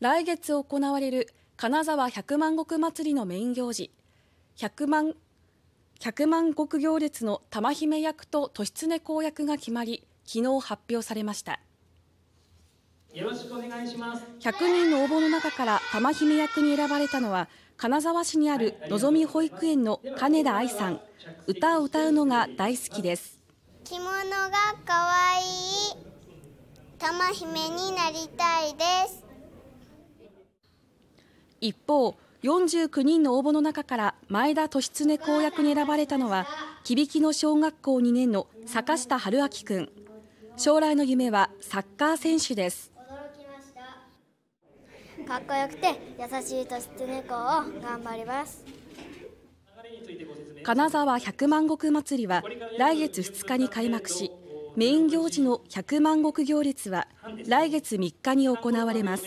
来月行われる金沢百万石祭りのメイン行事百万百万石行列の玉姫役と利常公役が決まり昨日発表されましたよろしくお願いします百人の応募の中から玉姫役に選ばれたのは金沢市にあるのぞみ保育園の金田愛さん歌を歌うのが大好きです着物が可愛い玉姫になりたいです一方、49人の応募の中から前田利常公約に選ばれたのは響の小学校2年の坂下春明君将来の夢はサッカー選手ですかっこよくて優しい利常公を頑張ります金沢百万石祭りは来月2日に開幕しメイン行事の百万石行列は来月3日に行われます。